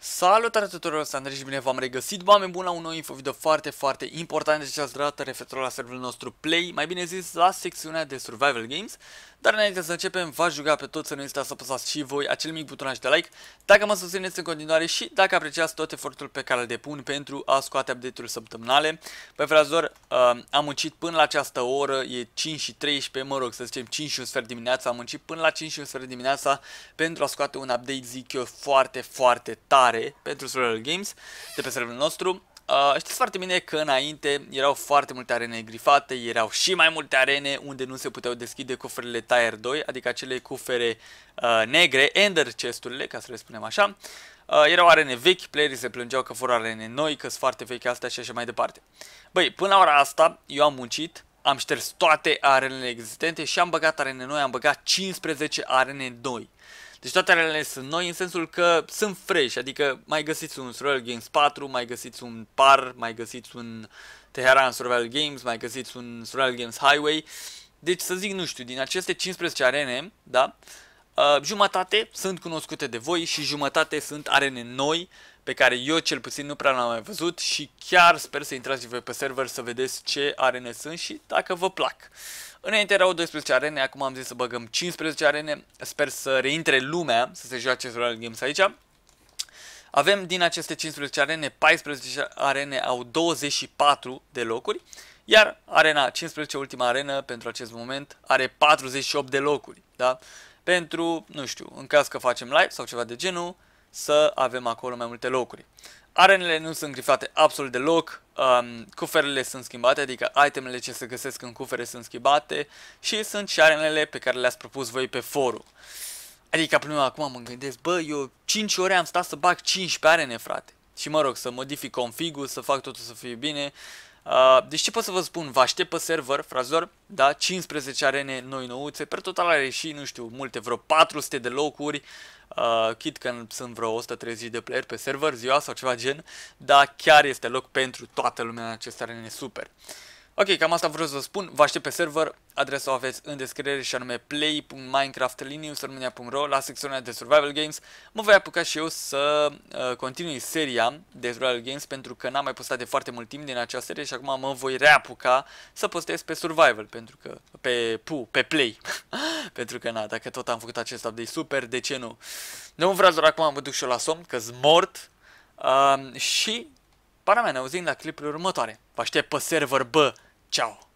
Salutare tuturor, sunt Andrei și bine v-am regăsit, oameni buni, la un nou infovideo foarte, foarte important de deci această dată referitor la serverul nostru Play, mai bine zis la secțiunea de Survival Games, dar înainte să începem, v-aș juga pe toți să nu uitați să apăsați și voi acel mic butonaj de like, dacă mă susțineți în continuare și dacă apreciați tot efortul pe care îl depun pentru a scoate update-uri săptămânale. Pe frazor, uh, am muncit până la această oră, e 5 și 13, mă rog să zicem 5 și un sfert dimineața, am muncit până la 5 și un sfert dimineața pentru a scoate un update, zic eu, foarte, foarte tare mare pentru Survival Games de pe serverul nostru. Uh, știți foarte bine că înainte erau foarte multe arene grifate, erau și mai multe arene unde nu se puteau deschide cuferele Tier 2, adică acele cufere uh, negre, Ender chesturile, ca să le spunem așa. Uh, erau arene vechi, playerii se plângeau că vor arene noi, că sunt foarte vechi astea și așa mai departe. Băi, până la ora asta eu am muncit, am șters toate arenele existente și am băgat arene noi, am băgat 15 arene noi. Deci toate alea sunt noi în sensul că sunt fresh, adică mai găsiți un Survival Games 4, mai găsiți un PAR, mai găsiți un Teheran Survival Games, mai găsiți un Survival Games Highway. Deci să zic, nu știu, din aceste 15 arene, da, uh, jumătate sunt cunoscute de voi și jumătate sunt arene noi pe care eu cel puțin nu prea l-am mai văzut și chiar sper să intrați și voi pe server să vedeți ce arene sunt și dacă vă plac. Înainte erau 12 arene, acum am zis să băgăm 15 arene, sper să reintre lumea să se joace Royal Games aici. Avem din aceste 15 arene, 14 arene au 24 de locuri, iar arena 15, ultima arenă pentru acest moment, are 48 de locuri, da? Pentru, nu știu, în caz că facem live sau ceva de genul, să avem acolo mai multe locuri. Arenele nu sunt grifate absolut deloc, um, cuferele sunt schimbate, adică itemele ce se găsesc în cufere sunt schimbate și sunt și arenele pe care le-ați propus voi pe forum. Adică, până acum mă gândesc, bă, eu 5 ore am stat să bag 15 arene, frate și mă rog, să modific config-ul, să fac totul să fie bine. Uh, deci ce pot să vă spun, vă aștept pe server, frazor, da, 15 arene noi nouțe, pe total are și, nu știu, multe, vreo 400 de locuri, uh, chit că sunt vreo 130 de player pe server ziua sau ceva gen, dar chiar este loc pentru toată lumea în aceste arene super. Uh, Ok, cam asta vreau să vă spun. Vă aștept pe server. Adresa o aveți în descriere și anume play.minecraft.liniusromania.ro la secțiunea de Survival Games. Mă voi apuca și eu să uh, continui seria de Survival Games pentru că n-am mai postat de foarte mult timp din această serie și acum mă voi reapuca să postez pe Survival pentru că pe pu, pe Play. pentru că na, dacă tot am făcut acest update super, de ce nu? Nu vreau doar acum mă duc și eu la somn, că mort. Uh, și Para mea, ne auzim la clipurile următoare. Vă aștept pe server, bă! Chao.